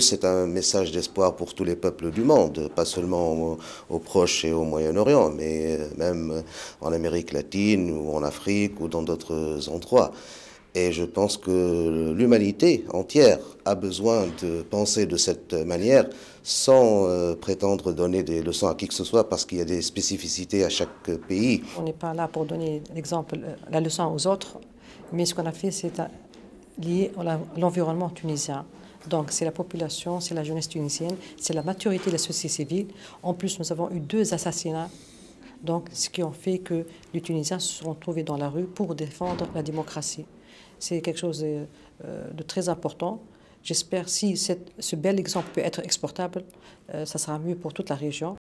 c'est un message d'espoir pour tous les peuples du monde, pas seulement aux proches et au Moyen-Orient, mais euh, même en Amérique latine ou en Afrique ou dans d'autres endroits. Et je pense que l'humanité entière a besoin de penser de cette manière sans euh, prétendre donner des leçons à qui que ce soit parce qu'il y a des spécificités à chaque pays. On n'est pas là pour donner l'exemple, euh, la leçon aux autres, mais ce qu'on a fait, c'est lié à l'environnement tunisien. Donc c'est la population, c'est la jeunesse tunisienne, c'est la maturité de la société civile. En plus, nous avons eu deux assassinats donc, ce qui ont fait que les Tunisiens se sont trouvés dans la rue pour défendre la démocratie. C'est quelque chose de, euh, très important. J'espère si ce bel exemple peut être exportable, euh, ça sera mieux pour toute la région.